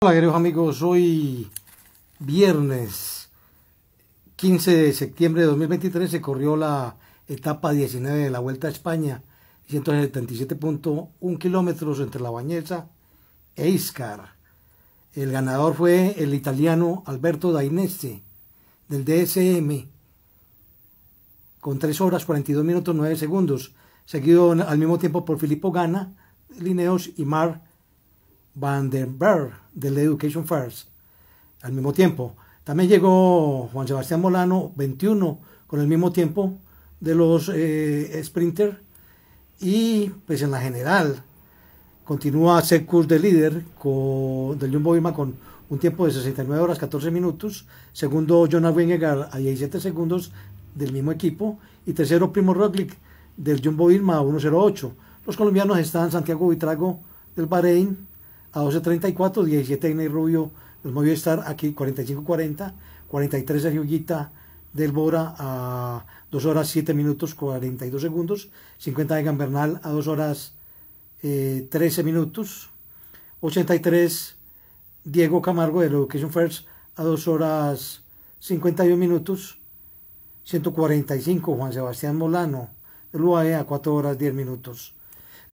Hola queridos amigos, hoy viernes 15 de septiembre de 2023 se corrió la etapa 19 de la Vuelta a España, 177.1 kilómetros entre La Bañeza e Iscar. El ganador fue el italiano Alberto Dainese del DSM con 3 horas 42 minutos 9 segundos, seguido al mismo tiempo por Filippo Gana, Lineos y Mar Vandenberg del Education First. Al mismo tiempo, también llegó Juan Sebastián Molano, 21, con el mismo tiempo de los eh, sprinter. Y pues en la general, continúa Secus de líder con, del Jumbo Visma con un tiempo de 69 horas 14 minutos. Segundo, Jonathan Wingegar a 17 segundos del mismo equipo. Y tercero, Primo Roglic del Jumbo Irma a 1.08. Los colombianos están Santiago Vitrago del Bahrein a 12.34, 17 Ney Rubio del Movistar, estar aquí 45.40, 43 Sergio del Bora a 2 horas 7 minutos 42 segundos, 50 Egan Bernal a 2 horas 13 eh, minutos, 83 Diego Camargo de Education First a 2 horas 51 minutos, 145 Juan Sebastián Molano del UAE a 4 horas 10 minutos.